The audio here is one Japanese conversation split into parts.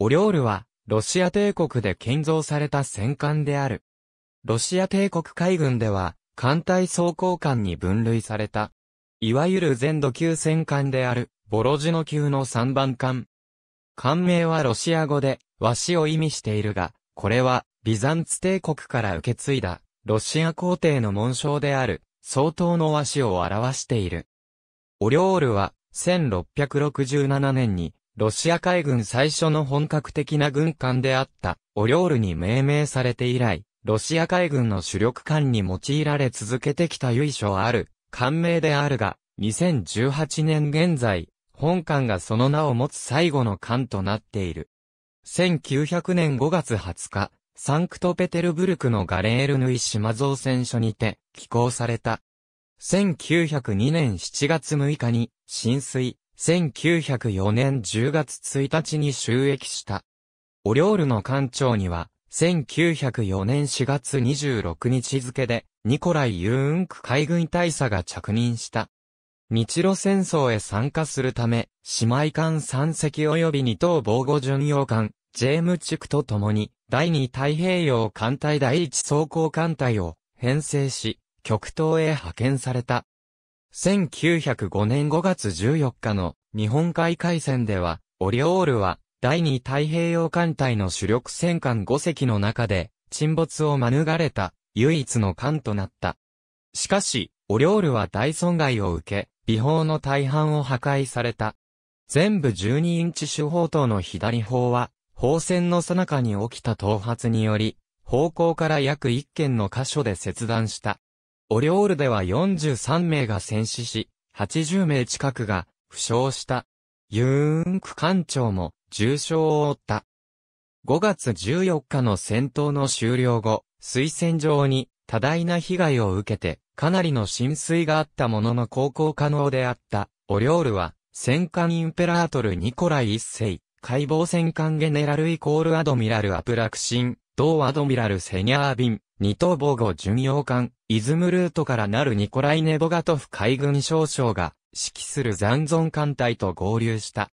オリョールは、ロシア帝国で建造された戦艦である。ロシア帝国海軍では、艦隊装甲艦に分類された。いわゆる全土級戦艦である、ボロジノ級の3番艦。艦名はロシア語で、和紙を意味しているが、これは、ビザンツ帝国から受け継いだ、ロシア皇帝の紋章である、相当の和紙を表している。オリョールは、1667年に、ロシア海軍最初の本格的な軍艦であった、オリョールに命名されて以来、ロシア海軍の主力艦に用いられ続けてきた由緒ある、艦名であるが、2018年現在、本艦がその名を持つ最後の艦となっている。1900年5月20日、サンクトペテルブルクのガレールヌイ島造船所にて、寄港された。1902年7月6日に、浸水、1904年10月1日に収益した。お料理の艦長には、1904年4月26日付で、ニコライ・ユーンク海軍大佐が着任した。日露戦争へ参加するため、姉妹艦3隻及び2等防護巡洋艦、ジェーム地区と共に、第二太平洋艦隊第一装甲艦隊を編成し、極東へ派遣された。1905年5月14日の日本海海戦では、オリオールは第二太平洋艦隊の主力戦艦5隻の中で沈没を免れた唯一の艦となった。しかし、オリオールは大損害を受け、美砲の大半を破壊された。全部12インチ主砲塔の左砲は、砲戦の最中に起きた頭髪により、方向から約1件の箇所で切断した。オリオールでは43名が戦死し、80名近くが負傷した。ユーン区艦長も重傷を負った。5月14日の戦闘の終了後、推薦場に多大な被害を受けて、かなりの浸水があったものの航行可能であった、オリオールは、戦艦インペラートルニコライ一世、解剖戦艦ゲネラルイコールアドミラルアプラクシン、同アドミラルセニャービン、二等防護巡洋艦、イズムルートからなるニコライ・ネボガトフ海軍少将が、指揮する残存艦隊と合流した。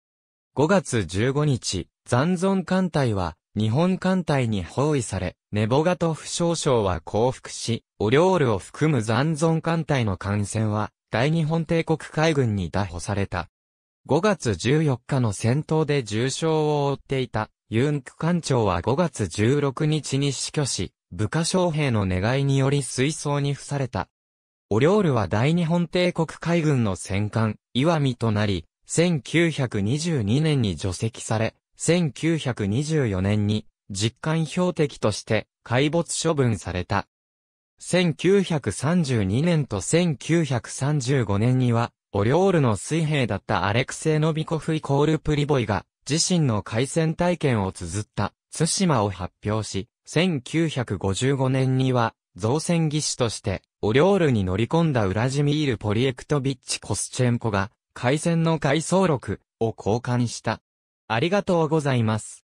5月15日、残存艦隊は、日本艦隊に包囲され、ネボガトフ少将は降伏し、オリョールを含む残存艦隊の艦船は、大日本帝国海軍に打捕された。5月14日の戦闘で重傷を負っていた、ユンク艦長は5月16日に死去し、部下将兵の願いにより水槽に付された。オリョールは大日本帝国海軍の戦艦、岩見となり、1922年に除籍され、1924年に実艦標的として海没処分された。1932年と1935年には、オリョールの水兵だったアレクセイ・ノビコフイコール・プリボイが、自身の海戦体験を綴った、津島を発表し、1955年には、造船技師として、オリョールに乗り込んだウラジミール・ポリエクトビッチ・コスチェンコが、海戦の回想録を交換した。ありがとうございます。